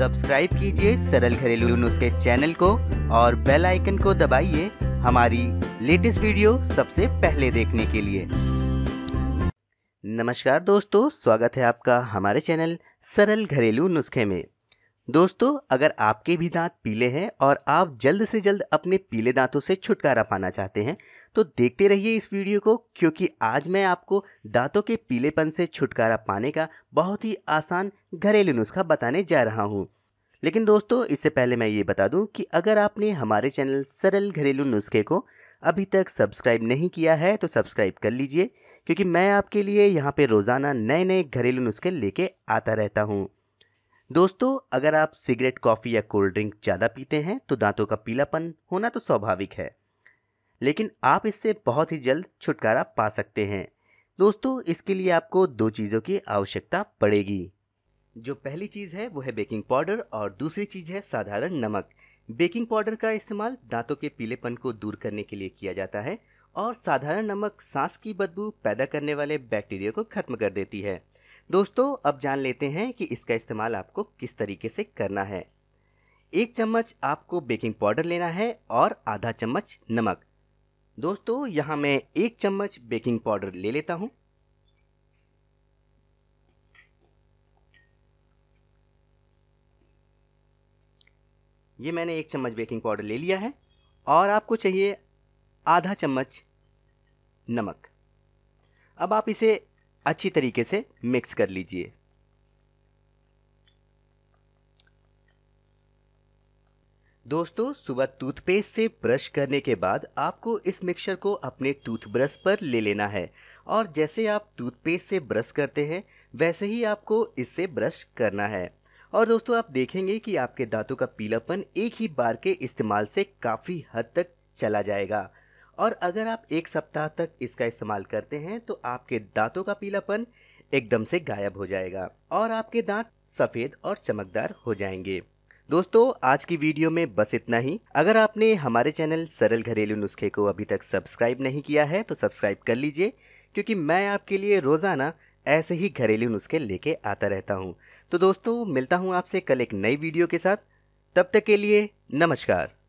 subscribe कीजिए सरल घरेलू नुस्खे चैनल को और बेल आइकन को दबाइए हमारी लेटेस्ट वीडियो सबसे पहले देखने के लिए नमस्कार दोस्तों स्वागत है आपका हमारे चैनल सरल घरेलू नुस्खे में दोस्तों अगर आपके भी दांत पीले हैं और आप जल्द से जल्द अपने पीले दांतों से छुटकारा पाना चाहते हैं तो देखते रहिए इस वीडियो को क्योंकि आज मैं आपको दांतों के पीलेपन से छुटकारा पाने का बहुत ही आसान घरेलू नुस्खा बताने जा रहा हूँ लेकिन दोस्तों इससे पहले मैं ये बता दूँ कि अगर आपने हमारे चैनल सरल घरेलू नुस्खे को अभी तक सब्सक्राइब नहीं किया है तो सब्सक्राइब कर लीजिए क्योंकि मैं आपके लिए यहाँ पर रोज़ाना नए नए घरेलू नुस्खे लेके आता रहता हूँ दोस्तों अगर आप सिगरेट कॉफ़ी या कोल्ड ड्रिंक ज़्यादा पीते हैं तो दांतों का पीलापन होना तो स्वाभाविक है लेकिन आप इससे बहुत ही जल्द छुटकारा पा सकते हैं दोस्तों इसके लिए आपको दो चीज़ों की आवश्यकता पड़ेगी जो पहली चीज़ है वो है बेकिंग पाउडर और दूसरी चीज़ है साधारण नमक बेकिंग पाउडर का इस्तेमाल दांतों के पीलेपन को दूर करने के लिए किया जाता है और साधारण नमक सांस की बदबू पैदा करने वाले बैक्टीरिया को खत्म कर देती है दोस्तों अब जान लेते हैं कि इसका इस्तेमाल आपको किस तरीके से करना है एक चम्मच आपको बेकिंग पाउडर लेना है और आधा चम्मच नमक दोस्तों यहाँ मैं एक चम्मच बेकिंग पाउडर ले लेता हूँ ये मैंने एक चम्मच बेकिंग पाउडर ले लिया है और आपको चाहिए आधा चम्मच नमक अब आप इसे अच्छी तरीके से मिक्स कर लीजिए दोस्तों सुबह टूथपेस्ट से ब्रश करने के बाद आपको इस मिक्सचर को अपने टूथब्रश पर ले लेना है और जैसे आप टूथपेस्ट से ब्रश करते हैं वैसे ही आपको इससे ब्रश करना है और दोस्तों आप देखेंगे कि आपके दांतों का पीलापन एक ही बार के इस्तेमाल से काफ़ी हद तक चला जाएगा और अगर आप एक सप्ताह तक इसका इस्तेमाल करते हैं तो आपके दांतों का पीलापन एकदम से गायब हो जाएगा और आपके दांत सफ़ेद और चमकदार हो जाएंगे दोस्तों आज की वीडियो में बस इतना ही अगर आपने हमारे चैनल सरल घरेलू नुस्खे को अभी तक सब्सक्राइब नहीं किया है तो सब्सक्राइब कर लीजिए क्योंकि मैं आपके लिए रोज़ाना ऐसे ही घरेलू नुस्खे लेके आता रहता हूँ तो दोस्तों मिलता हूँ आपसे कल एक नई वीडियो के साथ तब तक के लिए नमस्कार